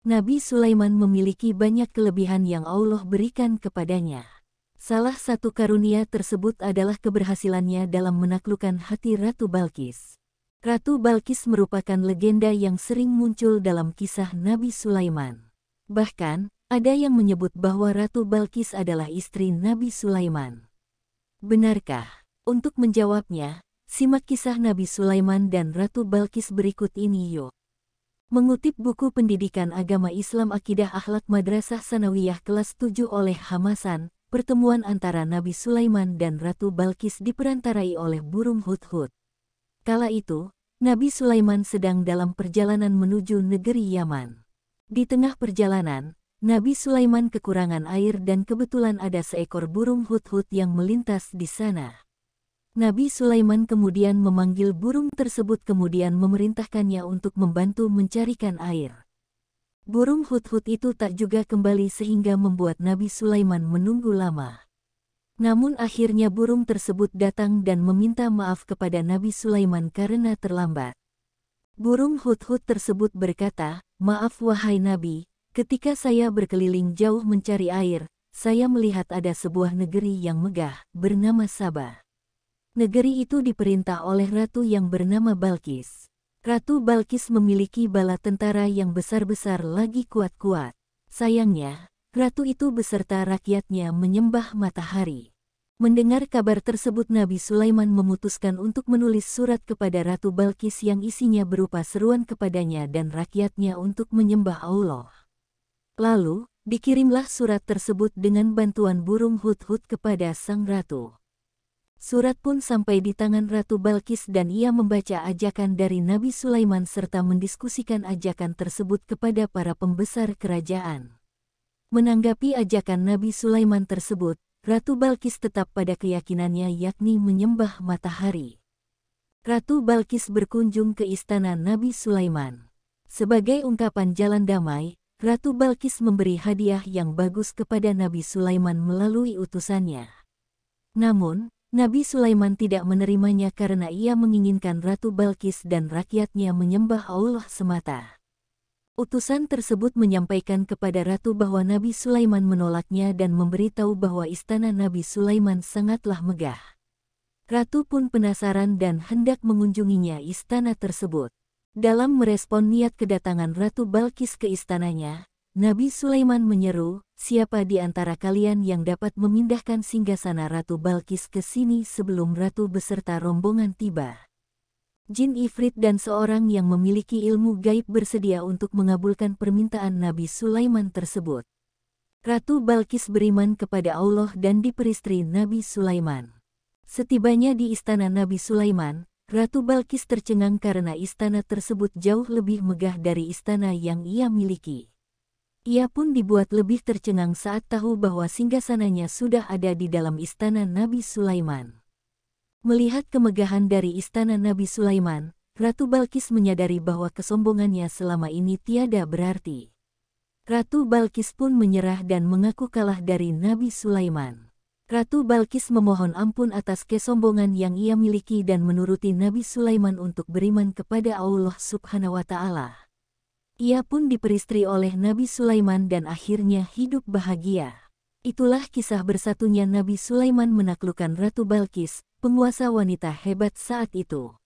Nabi Sulaiman memiliki banyak kelebihan yang Allah berikan kepadanya. Salah satu karunia tersebut adalah keberhasilannya dalam menaklukkan hati Ratu Balkis. Ratu Balkis merupakan legenda yang sering muncul dalam kisah Nabi Sulaiman. Bahkan, ada yang menyebut bahwa Ratu Balkis adalah istri Nabi Sulaiman. Benarkah? Untuk menjawabnya, simak kisah Nabi Sulaiman dan Ratu Balkis berikut ini yuk mengutip buku pendidikan agama Islam Akidah Akhlak Madrasah Sanawiyah kelas 7 oleh Hamasan, pertemuan antara Nabi Sulaiman dan Ratu Balkis diperantarai oleh burung hut-hut. Kala itu, Nabi Sulaiman sedang dalam perjalanan menuju negeri Yaman. Di tengah perjalanan, Nabi Sulaiman kekurangan air dan kebetulan ada seekor burung hut-hut yang melintas di sana. Nabi Sulaiman kemudian memanggil burung tersebut kemudian memerintahkannya untuk membantu mencarikan air. Burung hut-hut itu tak juga kembali sehingga membuat Nabi Sulaiman menunggu lama. Namun akhirnya burung tersebut datang dan meminta maaf kepada Nabi Sulaiman karena terlambat. Burung hut-hut tersebut berkata, Maaf wahai Nabi, ketika saya berkeliling jauh mencari air, saya melihat ada sebuah negeri yang megah, bernama Sabah. Negeri itu diperintah oleh ratu yang bernama Balkis. Ratu Balkis memiliki bala tentara yang besar-besar lagi kuat-kuat. Sayangnya, ratu itu beserta rakyatnya menyembah matahari. Mendengar kabar tersebut Nabi Sulaiman memutuskan untuk menulis surat kepada Ratu Balkis yang isinya berupa seruan kepadanya dan rakyatnya untuk menyembah Allah. Lalu, dikirimlah surat tersebut dengan bantuan burung hut-hut kepada sang ratu. Surat pun sampai di tangan Ratu Balkis dan ia membaca ajakan dari Nabi Sulaiman serta mendiskusikan ajakan tersebut kepada para pembesar kerajaan. Menanggapi ajakan Nabi Sulaiman tersebut, Ratu Balkis tetap pada keyakinannya yakni menyembah matahari. Ratu Balkis berkunjung ke istana Nabi Sulaiman. Sebagai ungkapan jalan damai, Ratu Balkis memberi hadiah yang bagus kepada Nabi Sulaiman melalui utusannya. Namun, Nabi Sulaiman tidak menerimanya karena ia menginginkan Ratu Balkis dan rakyatnya menyembah Allah semata. Utusan tersebut menyampaikan kepada Ratu bahwa Nabi Sulaiman menolaknya dan memberitahu bahwa istana Nabi Sulaiman sangatlah megah. Ratu pun penasaran dan hendak mengunjunginya istana tersebut. Dalam merespon niat kedatangan Ratu Balkis ke istananya, Nabi Sulaiman menyeru, siapa di antara kalian yang dapat memindahkan singgasana Ratu Balkis ke sini sebelum Ratu beserta rombongan tiba? Jin Ifrit dan seorang yang memiliki ilmu gaib bersedia untuk mengabulkan permintaan Nabi Sulaiman tersebut. Ratu Balkis beriman kepada Allah dan diperistri Nabi Sulaiman. Setibanya di istana Nabi Sulaiman, Ratu Balkis tercengang karena istana tersebut jauh lebih megah dari istana yang ia miliki. Ia pun dibuat lebih tercengang saat tahu bahwa singgasananya sudah ada di dalam istana Nabi Sulaiman. Melihat kemegahan dari istana Nabi Sulaiman, Ratu Balkis menyadari bahwa kesombongannya selama ini tiada berarti. Ratu Balkis pun menyerah dan mengaku kalah dari Nabi Sulaiman. Ratu Balkis memohon ampun atas kesombongan yang ia miliki dan menuruti Nabi Sulaiman untuk beriman kepada Allah Subhanahu wa Ta'ala. Ia pun diperistri oleh Nabi Sulaiman dan akhirnya hidup bahagia. Itulah kisah bersatunya Nabi Sulaiman menaklukkan Ratu Balkis, penguasa wanita hebat saat itu.